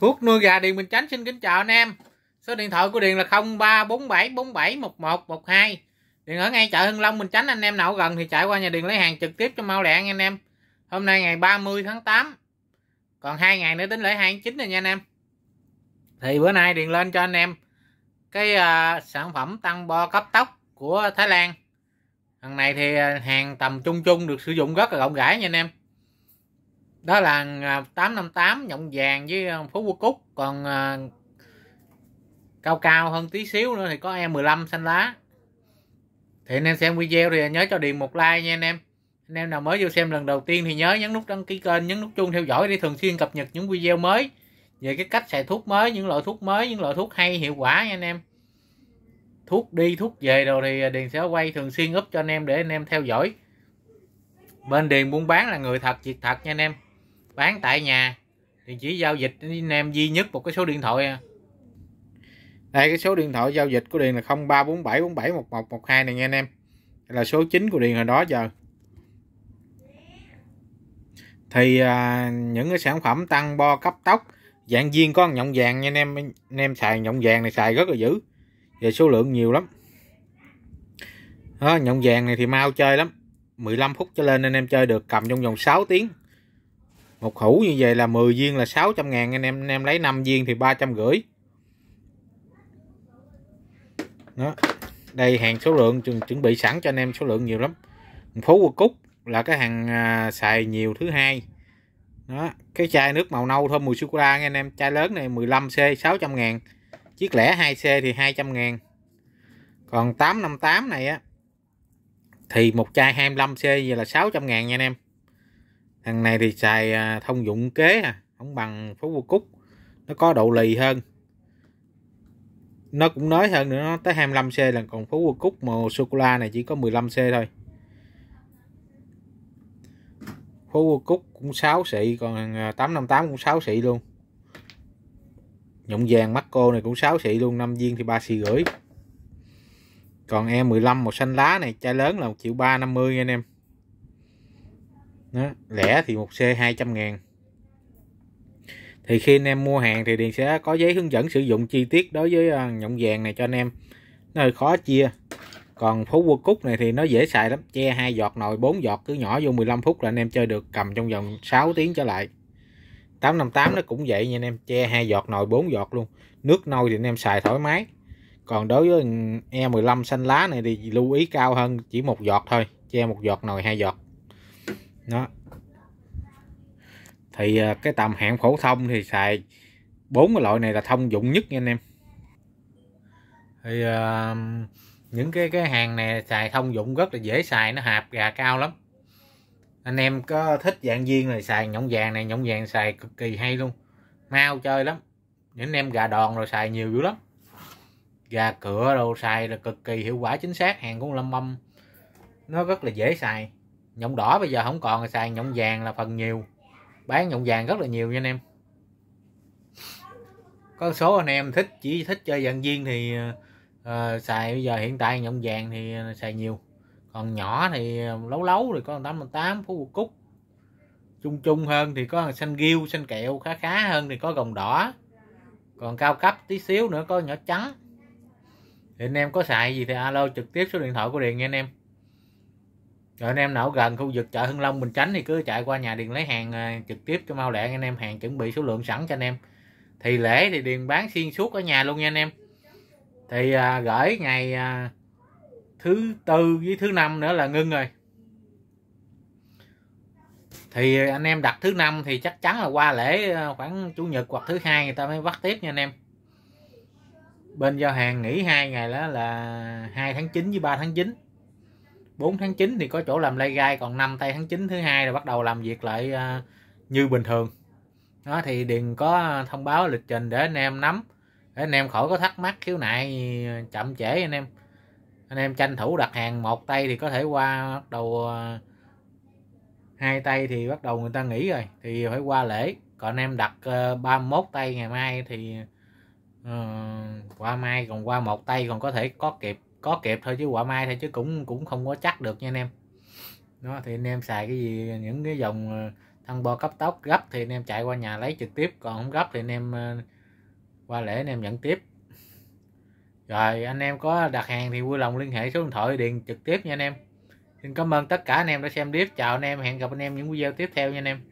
Thuốc nuôi gà Điền Bình Chánh xin kính chào anh em. Số điện thoại của Điền là 0347471112. Điền ở ngay chợ Hưng Long Bình Chánh anh em nào gần thì chạy qua nhà Điền lấy hàng trực tiếp cho mau lẹ nha anh em. Hôm nay ngày 30 tháng 8. Còn hai ngày nữa tính lễ 29 rồi nha anh em. Thì bữa nay Điền lên cho anh em cái uh, sản phẩm tăng bo cấp tóc của Thái Lan. Hàng này thì à, hàng tầm trung trung được sử dụng rất là rộng rãi nha anh em đó là 858 à, nhộng vàng với à, Phú Quốc Cúc còn à, cao cao hơn tí xíu nữa thì có E15 xanh lá thì anh em xem video thì nhớ cho Điền một like nha anh em anh em nào mới vô xem lần đầu tiên thì nhớ nhấn nút đăng ký kênh nhấn nút chuông theo dõi để thường xuyên cập nhật những video mới về cái cách xài thuốc mới những loại thuốc mới những loại thuốc hay hiệu quả nha anh em thuốc đi thuốc về rồi thì Điền sẽ quay thường xuyên up cho anh em để anh em theo dõi bên Điền buôn bán là người thật việc thật nha anh em bán tại nhà thì chỉ giao dịch anh em duy nhất một cái số điện thoại à. đây cái số điện thoại giao dịch của Điền là 0347471112 này nha anh em là số chính của Điền hồi đó giờ thì à, những cái sản phẩm tăng bo cấp tóc dạng viên có nhộng vàng nha anh em anh em xài nhộng vàng này xài rất là dữ về số lượng nhiều lắm đó, nhộng vàng này thì mau chơi lắm 15 phút trở lên anh em chơi được cầm trong vòng 6 tiếng một khẩu như vậy là 10 viên là 600 ngàn anh em anh em lấy 5 viên thì gửi đó đây hàng số lượng chuẩn bị sẵn cho anh em số lượng nhiều lắm phố Quốc Cúc là cái hàng à, xài nhiều thứ hai đó cái chai nước màu nâu thơm mùi sô cô la nha anh em chai lớn này 15C 600 ngàn chiếc lẻ 2C thì 200 ngàn còn 858 này á thì một chai 25C vậy là 600 ngàn nha anh em thằng này thì xài à, thông dụng kế à không bằng phố vua cúc nó có độ lì hơn nó cũng nói hơn nữa nó tới 25C là còn phố vua cúc màu sô cô la này chỉ có 15C thôi phố vua cúc cũng 6 xị còn 858 à, cũng 6 xị luôn nhộng vàng mắt cô này cũng 6 xị luôn 5 viên thì 3 xị rưỡi còn E15 màu xanh lá này chai lớn là 1 triệu 350 anh em đó. lẻ thì một c 200 ngàn thì khi anh em mua hàng thì điện sẽ có giấy hướng dẫn sử dụng chi tiết đối với ờ, nhộng vàng này cho anh em nó hơi khó chia còn phố quốc cúc này thì nó dễ xài lắm che hai giọt nồi bốn giọt cứ nhỏ vô 15 phút là anh em chơi được cầm trong vòng 6 tiếng trở lại 858 nó cũng vậy nha anh em che hai giọt nồi bốn giọt luôn nước nôi thì anh em xài thoải mái còn đối với E15 xanh lá này thì lưu ý cao hơn chỉ một giọt thôi che một giọt nồi hai giọt đó thì à, cái tầm hạng phổ thông thì xài bốn cái loại này là thông dụng nhất nha anh em thì uh, những cái cái hàng này xài thông dụng rất là dễ xài nó hạp gà cao lắm anh em có thích dạng viên này xài nhộng vàng này nhộng vàng xài cực kỳ hay luôn mau chơi lắm những anh em gà đòn rồi xài nhiều dữ lắm gà cửa đồ xài là cực kỳ hiệu quả chính xác hàng của lâm mâm nó rất là dễ xài nhộng đỏ bây giờ không còn xài nhộng vàng là phần nhiều bán nhộng vàng rất là nhiều nha anh em có số anh em thích chỉ thích chơi dạng viên thì uh, xài bây giờ hiện tại nhộng vàng thì xài nhiều còn nhỏ thì lấu lấu thì có tám 818 phú cúc chung chung hơn thì có xanh ghiêu xanh kẹo khá khá hơn thì có gồng đỏ còn cao cấp tí xíu nữa có nhỏ trắng thì anh em có xài gì thì alo trực tiếp số điện thoại của điền nha anh em rồi anh em nào gần khu vực chợ Hưng Long Bình Chánh thì cứ chạy qua nhà Điền lấy hàng ờ, trực tiếp cho mau lẹ anh em hàng chuẩn bị số lượng sẵn cho anh em thì lễ thì Điền bán xuyên suốt ở nhà luôn nha anh em thì à, gửi ngày à, thứ tư với thứ năm nữa là ngưng rồi thì anh em đặt thứ năm thì chắc chắn là qua lễ khoảng chủ nhật hoặc thứ hai người ta mới bắt tiếp nha anh em bên giao hàng nghỉ hai ngày đó là hai tháng 9 với 3 tháng 9 4 tháng 9 thì có chỗ làm lay gai còn 5 tay tháng 9 thứ hai là bắt đầu làm việc lại à, như bình thường đó thì điền có thông báo lịch trình để anh em nắm để anh em khỏi có thắc mắc khiếu nại chậm trễ anh em anh em tranh thủ đặt hàng một tay thì có thể qua bắt đầu à, hai tay thì bắt đầu người ta nghỉ rồi thì phải qua lễ còn anh em đặt 31 à, tay ngày mai thì uh, qua mai còn qua một tay còn có thể có kịp có kịp thôi chứ quả mai thôi chứ cũng cũng không có chắc được nha anh em đó thì anh em xài cái gì những cái dòng ờ, thân bo cấp tốc gấp thì anh em chạy qua nhà lấy trực tiếp còn không gấp thì anh em ờ, qua lễ anh em nhận tiếp rồi anh em có đặt hàng thì vui lòng liên hệ số điện thoại điện trực tiếp nha anh em xin cảm ơn tất cả anh em đã xem clip chào anh em hẹn gặp anh em những video tiếp theo nha anh em